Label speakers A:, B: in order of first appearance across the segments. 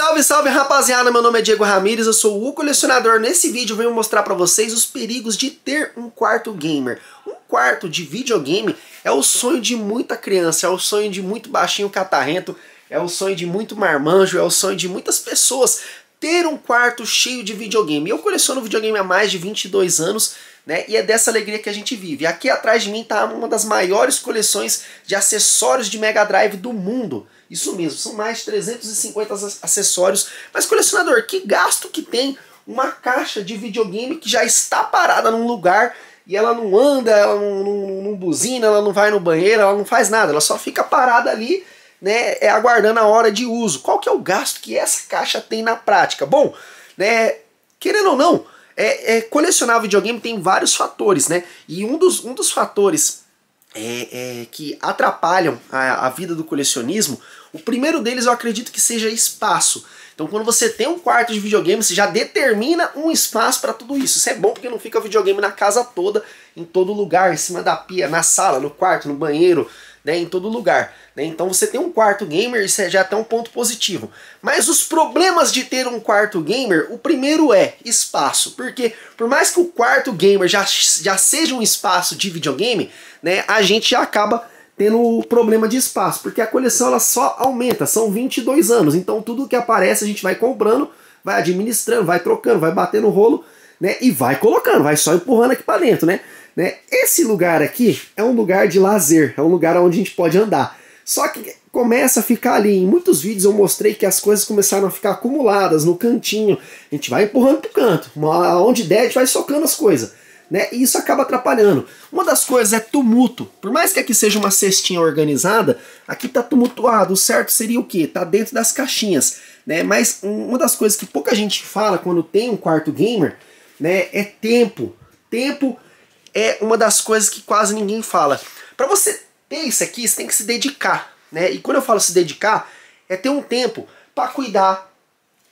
A: Salve, salve rapaziada, meu nome é Diego Ramires, eu sou o colecionador. Nesse vídeo eu venho mostrar para vocês os perigos de ter um quarto gamer. Um quarto de videogame é o sonho de muita criança, é o sonho de muito baixinho catarrento, é o sonho de muito marmanjo, é o sonho de muitas pessoas ter um quarto cheio de videogame. Eu coleciono videogame há mais de 22 anos, né? E é dessa alegria que a gente vive. Aqui atrás de mim está uma das maiores coleções de acessórios de Mega Drive do mundo. Isso mesmo, são mais 350 acessórios. Mas colecionador, que gasto que tem uma caixa de videogame que já está parada num lugar e ela não anda, ela não, não, não buzina, ela não vai no banheiro, ela não faz nada, ela só fica parada ali, né, é, aguardando a hora de uso. Qual que é o gasto que essa caixa tem na prática? Bom, né, querendo ou não, é, é, colecionar videogame tem vários fatores, né, e um dos, um dos fatores é, é, que atrapalham a, a, vida do colecionismo, o primeiro deles eu acredito que seja espaço. Então quando você tem um quarto de videogame, você já determina um espaço para tudo isso. Isso é bom porque não fica videogame na casa toda, em todo lugar, em cima da pia, na sala, no quarto, no banheiro, né, em todo lugar. Né? Então você tem um quarto gamer, isso é já é até um ponto positivo. Mas os problemas de ter um quarto gamer, o primeiro é espaço. Porque por mais que o quarto gamer já, já seja um espaço de videogame, né, a gente já acaba tendo problema de espaço, porque a coleção ela só aumenta, são 22 anos, então tudo que aparece a gente vai comprando, vai administrando, vai trocando, vai batendo rolo, né? E vai colocando, vai só empurrando aqui para dentro, né? né? Esse lugar aqui é um lugar de lazer, é um lugar onde a gente pode andar. Só que começa a ficar ali. Em muitos vídeos eu mostrei que as coisas começaram a ficar acumuladas no cantinho. A gente vai empurrando pro canto. Onde der, a gente vai socando as coisas né? E isso acaba atrapalhando. Uma das coisas é tumulto. Por mais que aqui seja uma cestinha organizada, aqui tá tumultuado. O certo seria o quê? Tá dentro das caixinhas, né? Mas uma das coisas que pouca gente fala quando tem um quarto gamer, né, é tempo. Tempo é uma das coisas que quase ninguém fala. Para você ter isso aqui, você tem que se dedicar, né? E quando eu falo se dedicar, é ter um tempo para cuidar,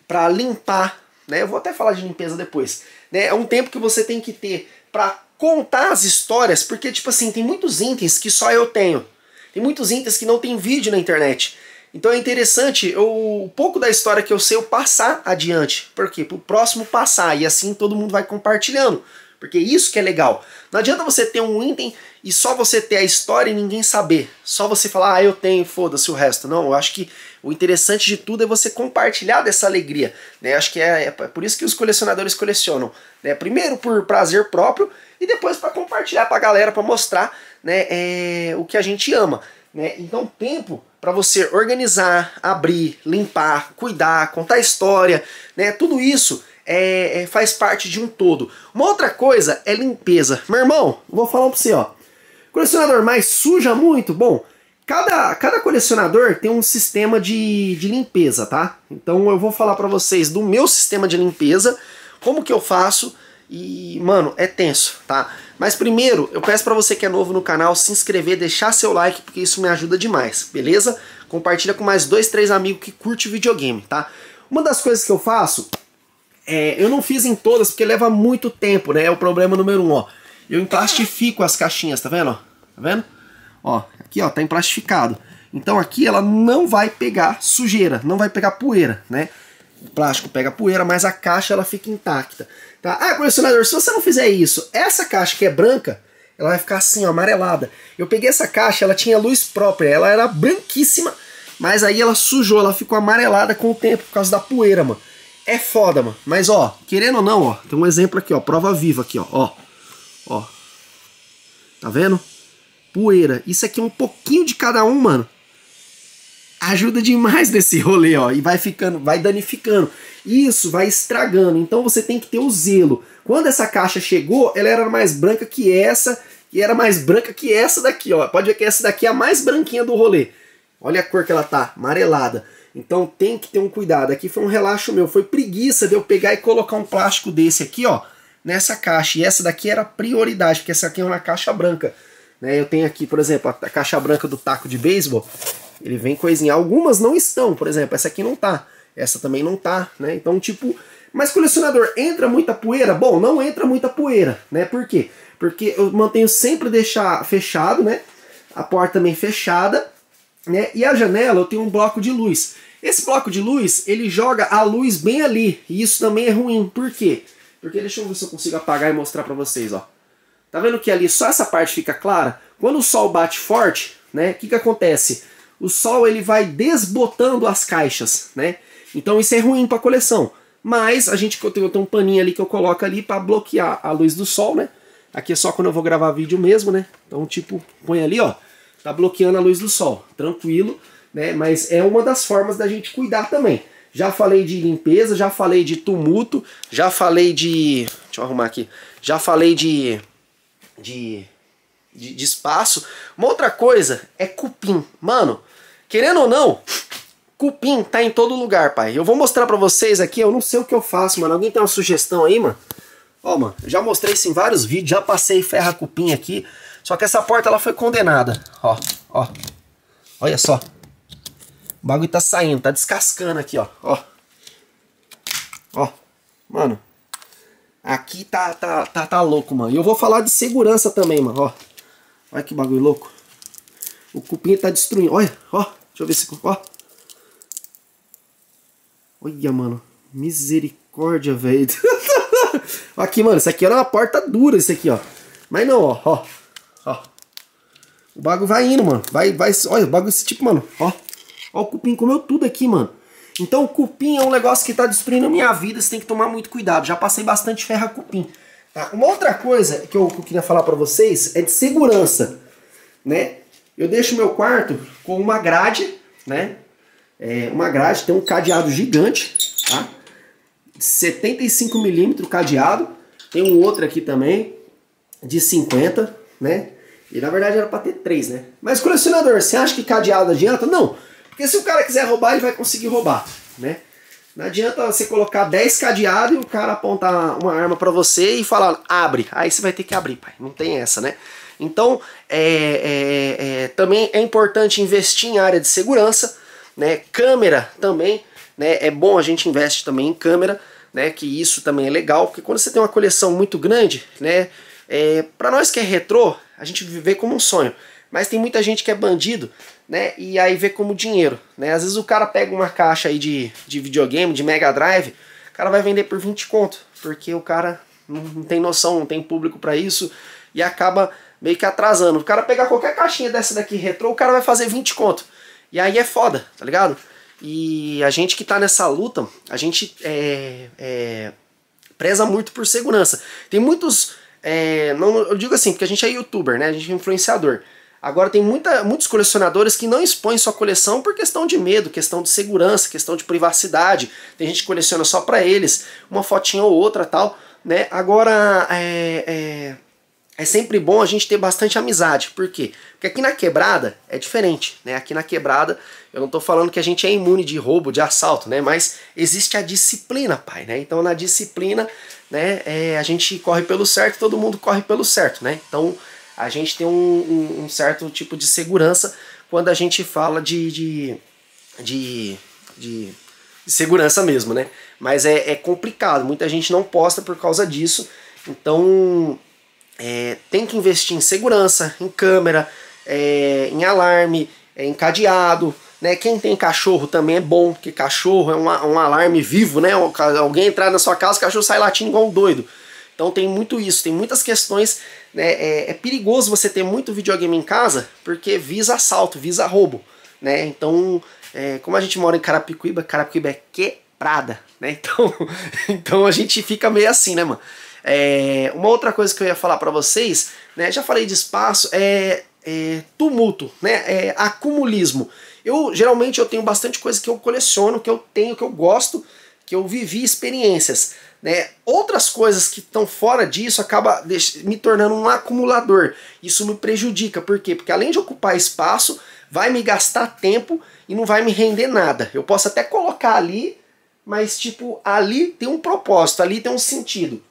A: para limpar, né? Eu vou até falar de limpeza depois. Né? É um tempo que você tem que ter para contar as histórias, porque, tipo assim, tem muitos itens que só eu tenho. Tem muitos itens que não tem vídeo na internet. Então é interessante eu, o pouco da história que eu sei eu passar adiante. Por quê? próximo passar. E assim todo mundo vai compartilhando. Porque isso que é legal. Não adianta você ter um item e só você ter a história e ninguém saber. Só você falar, ah, eu tenho, foda-se o resto. Não, eu acho que o interessante de tudo é você compartilhar dessa alegria. Né? Acho que é, é por isso que os colecionadores colecionam. Né? Primeiro por prazer próprio e depois para compartilhar para a galera, para mostrar né, é, o que a gente ama. Né? Então, tempo para você organizar, abrir, limpar, cuidar, contar história, né? tudo isso é, é, faz parte de um todo. Uma outra coisa é limpeza. Meu irmão, vou falar para você, ó. Colecionador, mais suja muito? Bom, Cada, cada colecionador tem um sistema de, de limpeza, tá? Então eu vou falar para vocês do meu sistema de limpeza, como que eu faço e, mano, é tenso, tá? Mas primeiro, eu peço para você que é novo no canal se inscrever, deixar seu like, porque isso me ajuda demais, beleza? Compartilha com mais dois, três amigos que curte videogame, tá? Uma das coisas que eu faço, é, eu não fiz em todas porque leva muito tempo, né? É o problema número um, ó. Eu emplastifico as caixinhas, tá vendo? Tá vendo? Ó, Aqui, ó, tá emplastificado. Então aqui ela não vai pegar sujeira, não vai pegar poeira, né? O plástico pega poeira, mas a caixa ela fica intacta. Tá? Ah, colecionador, se você não fizer isso, essa caixa que é branca, ela vai ficar assim, ó, amarelada. Eu peguei essa caixa, ela tinha luz própria, ela era branquíssima, mas aí ela sujou, ela ficou amarelada com o tempo por causa da poeira, mano. É foda, mano. Mas ó, querendo ou não, ó, tem um exemplo aqui, ó, prova viva aqui, ó, ó. Ó. Tá vendo? poeira. Isso aqui é um pouquinho de cada um, mano. Ajuda demais nesse rolê, ó. E vai ficando, vai danificando. Isso vai estragando. Então você tem que ter o zelo. Quando essa caixa chegou, ela era mais branca que essa. E era mais branca que essa daqui, ó. Pode ver que essa daqui é a mais branquinha do rolê. Olha a cor que ela tá, amarelada. Então tem que ter um cuidado. Aqui foi um relaxo meu, foi preguiça de eu pegar e colocar um plástico desse aqui, ó, nessa caixa. E essa daqui era prioridade, porque essa aqui é uma caixa branca. Né? Eu tenho aqui, por exemplo, a caixa branca do taco de beisebol. Ele vem coisinha. Algumas não estão, por exemplo, essa aqui não tá. Essa também não tá, né? Então, tipo. Mas colecionador, entra muita poeira? Bom, não entra muita poeira, né? Por quê? Porque eu mantenho sempre deixar fechado, né? A porta também fechada, né? E a janela eu tenho um bloco de luz. Esse bloco de luz, ele joga a luz bem ali. E isso também é ruim. Por quê? Porque deixa eu ver se eu consigo apagar e mostrar para vocês, ó. Tá vendo que ali só essa parte fica clara? Quando o sol bate forte, né? O que, que acontece? O sol ele vai desbotando as caixas, né? Então isso é ruim para a coleção. Mas a gente tem um paninho ali que eu coloco ali para bloquear a luz do sol, né? Aqui é só quando eu vou gravar vídeo mesmo, né? Então tipo, põe ali, ó, tá bloqueando a luz do sol, tranquilo, né? Mas é uma das formas da gente cuidar também. Já falei de limpeza, já falei de tumulto, já falei de, deixa eu arrumar aqui. Já falei de de, de, de espaço. Uma outra coisa é cupim. Mano, querendo ou não, cupim tá em todo lugar, pai. Eu vou mostrar pra vocês aqui, eu não sei o que eu faço, mano. Alguém tem uma sugestão aí, mano? Ó, mano, já mostrei isso em vários vídeos, já passei ferra cupim aqui. Só que essa porta ela foi condenada. Ó, ó. Olha só. O bagulho tá saindo, tá descascando aqui, ó. Ó. Ó. Mano. Aqui tá, tá, tá, tá louco, mano. E eu vou falar de segurança também, mano. Ó. Olha que bagulho louco. O cupim tá destruindo. Olha, ó. Deixa eu ver se. Ó. Olha, mano. Misericórdia, velho. aqui, mano. Isso aqui era uma porta dura, isso aqui, ó. Mas não, ó. Ó. ó. O bagulho vai indo, mano. Vai, vai. Olha, o bagulho esse tipo, mano. Ó. Ó, o cupim comeu tudo aqui, mano. Então o cupim é um negócio que está destruindo a minha vida, você tem que tomar muito cuidado. Já passei bastante a cupim. Tá? Uma outra coisa que eu, queria falar para vocês é de segurança. Né? Eu deixo meu quarto com uma grade, né? É, uma grade, tem um cadeado gigante, tá? 75 milímetros cadeado. Tem um outro aqui também, de 50, né? E na verdade era para ter três, né? Mas colecionador, você acha que cadeado adianta? Não. Porque se o cara quiser roubar, ele vai conseguir roubar, né? Não adianta você colocar 10 cadeados e o cara apontar uma arma para você e falar, abre. Aí você vai ter que abrir, pai. Não tem essa, né? Então, é, é, é, é também é importante investir em área de segurança, né? Câmera também, né? É bom a gente investe também em câmera, né? Que isso também é legal, porque quando você tem uma coleção muito grande, né? É, para nós que é retrô, a gente vive como um sonho. Mas tem muita gente que é bandido, né? E aí vê como dinheiro, né? Às vezes o cara pega uma caixa aí de, de videogame, de Mega Drive, o cara vai vender por 20 conto, porque o cara não, não tem noção, não tem público para isso e acaba meio que atrasando. O cara pegar qualquer caixinha dessa daqui retrô, o cara vai fazer 20 conto. E aí é foda, tá ligado? E a gente que tá nessa luta, a gente é, é, preza muito por segurança. Tem muitos. É, não, eu digo assim, porque a gente é youtuber, né? A gente é influenciador. Agora tem muita, muitos colecionadores que não expõem sua coleção por questão de medo, questão de segurança, questão de privacidade. Tem gente que coleciona só para eles, uma fotinha ou outra tal, né? Agora é, é, é, sempre bom a gente ter bastante amizade. Por quê? Porque aqui na quebrada é diferente, né? Aqui na quebrada eu não tô falando que a gente é imune de roubo, de assalto, né? Mas existe a disciplina, pai, né? Então na disciplina, né? É, a gente corre pelo certo, todo mundo corre pelo certo, né? Então a gente tem um, um, um certo tipo de segurança quando a gente fala de, de, de, de segurança mesmo, né? Mas é, é, complicado, muita gente não posta por causa disso. Então é, tem que investir em segurança, em câmera, é, em alarme, é, em cadeado. Né? Quem tem cachorro também é bom, porque cachorro é um, um alarme vivo, né? Alguém entrar na sua casa, o cachorro sai latindo igual um doido. Então tem muito isso, tem muitas questões. Né, é, é, perigoso você ter muito videogame em casa porque visa assalto, visa roubo. Né? Então, é, como a gente mora em Carapicuíba, Carapicuíba é quebrada. Né? Então, então a gente fica meio assim, né, mano? É, uma outra coisa que eu ia falar para vocês, né, já falei de espaço, é, é tumulto, né, é acumulismo. Eu geralmente eu tenho bastante coisa que eu coleciono, que eu tenho, que eu gosto, que eu vivi experiências. Né? Outras coisas que estão fora disso acaba me tornando um acumulador. Isso me prejudica, por quê? Porque além de ocupar espaço, vai me gastar tempo e não vai me render nada. Eu posso até colocar ali, mas tipo, ali tem um propósito, ali tem um sentido.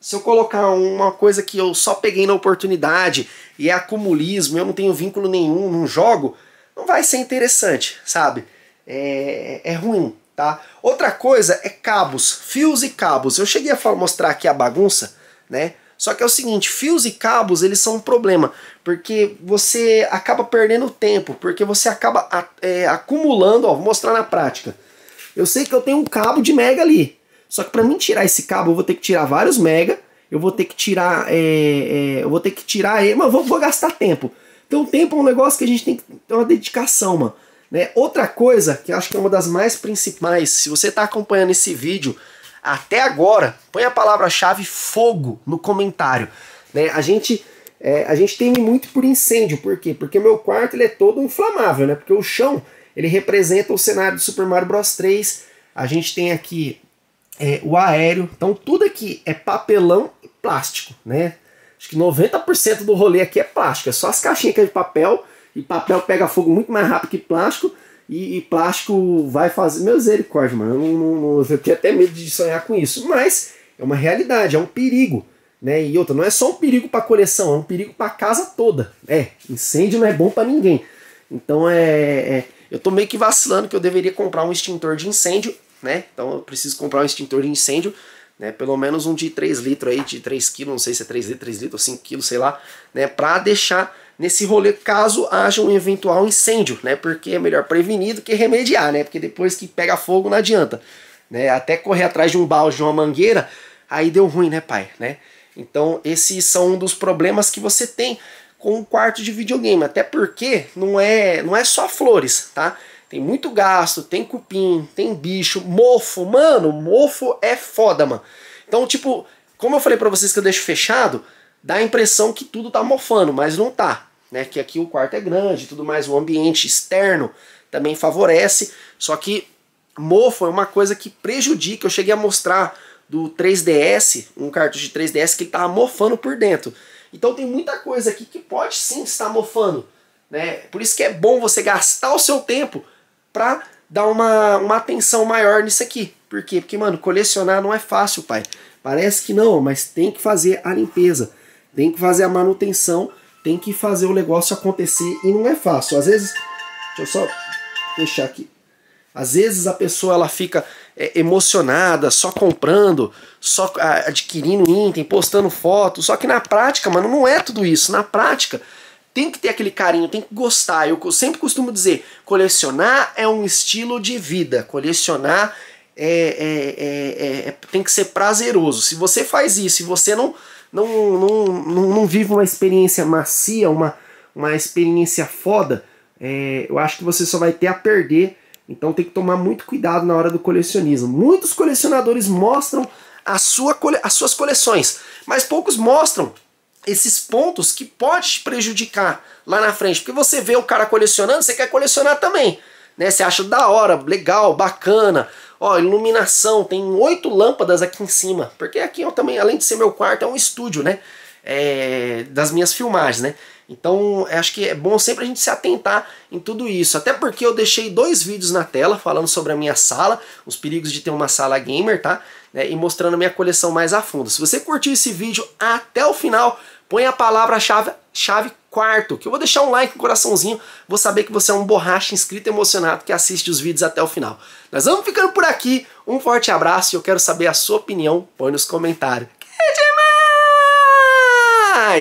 A: Se eu colocar uma coisa que eu só peguei na oportunidade e é acumulismo, eu não tenho vínculo nenhum, não jogo, não vai ser interessante, sabe? É, é ruim tá? Outra coisa é cabos, fios e cabos. Eu cheguei a mostrar aqui a bagunça, né? Só que é o seguinte, fios e cabos eles são um problema, porque você acaba perdendo tempo, porque você acaba é, acumulando, ó, vou mostrar na prática. Eu sei que eu tenho um cabo de mega ali, só que para mim tirar esse cabo eu vou ter que tirar vários mega, eu vou ter que tirar, é, é, eu vou ter que tirar, mas vou, vou gastar tempo. Então tempo é um negócio que a gente tem que ter uma dedicação, mano. Né? Outra coisa que eu acho que é uma das mais principais, se você está acompanhando esse vídeo até agora, põe a palavra-chave fogo no comentário. Né? A gente é, a gente teme muito por incêndio, por quê? Porque o meu quarto ele é todo inflamável, né? Porque o chão ele representa o cenário do Super Mario Bros 3. A gente tem aqui é, o aéreo, então tudo aqui é papelão e plástico, né? Acho que 90% do rolê aqui é plástico, é só as caixinhas que é de papel e papel pega fogo muito mais rápido que plástico. E, e plástico vai fazer. Meu misericórdia, mano. Eu, não, não, eu tenho até medo de sonhar com isso. Mas é uma realidade, é um perigo. Né? E outra, não é só um perigo para coleção, é um perigo para casa toda. É, incêndio não é bom para ninguém. Então é, é, eu tô meio que vacilando que eu deveria comprar um extintor de incêndio, né? Então eu preciso comprar um extintor de incêndio, né? Pelo menos um de 3 litros aí, de 3 quilos, não sei se é 3 litros, 3 litros, 5 quilos, sei lá, né? para deixar nesse rolê caso haja um eventual incêndio, né? Porque é melhor prevenir do que remediar, né? Porque depois que pega fogo não adianta, né? Até correr atrás de um balde, de uma mangueira, aí deu ruim, né, pai, né? Então, esses são um dos problemas que você tem com um quarto de videogame, até porque não é, não é só flores, tá? Tem muito gasto, tem cupim, tem bicho, mofo, mano, mofo é foda, mano. Então, tipo, como eu falei para vocês que eu deixo fechado, dá a impressão que tudo tá mofando, mas não tá. Né? Que aqui o quarto é grande tudo mais, o ambiente externo também favorece. Só que mofo é uma coisa que prejudica. Eu cheguei a mostrar do 3DS, um cartucho de 3DS que estava mofando por dentro. Então tem muita coisa aqui que pode sim estar mofando. Né? Por isso que é bom você gastar o seu tempo para dar uma, uma atenção maior nisso aqui. Por quê? Porque, mano, colecionar não é fácil, pai. Parece que não, mas tem que fazer a limpeza. Tem que fazer a manutenção, tem que fazer o negócio acontecer e não é fácil. Às vezes, deixa eu só fechar aqui. Às vezes a pessoa ela fica é, emocionada, só comprando, só ah, adquirindo item, postando foto. Só que na prática, mano, não é tudo isso. Na prática, tem que ter aquele carinho, tem que gostar. Eu sempre costumo dizer, colecionar é um estilo de vida. Colecionar é, é, é, é, é tem que ser prazeroso. Se você faz isso e você não não, não, não, não vive uma experiência macia, uma, uma experiência foda, é, eu acho que você só vai ter a perder. Então tem que tomar muito cuidado na hora do colecionismo. Muitos colecionadores mostram a sua cole, as suas coleções, mas poucos mostram esses pontos que pode te prejudicar lá na frente. Porque você vê o cara colecionando, você quer colecionar também. Né? Você acha da hora, legal, bacana, Ó, iluminação, tem oito lâmpadas aqui em cima, porque aqui eu também, além de ser meu quarto, é um estúdio, né? É, das minhas filmagens, né? Então, é, acho que é bom sempre a gente se atentar em tudo isso. Até porque eu deixei dois vídeos na tela falando sobre a minha sala, os perigos de ter uma sala gamer, tá? É, e mostrando a minha coleção mais a fundo. Se você curtiu esse vídeo até o final, Põe a palavra-chave chave quarto, que eu vou deixar um like, um coraçãozinho, vou saber que você é um borracha inscrito emocionado que assiste os vídeos até o final. Nós vamos ficando por aqui, um forte abraço e eu quero saber a sua opinião, põe nos comentários.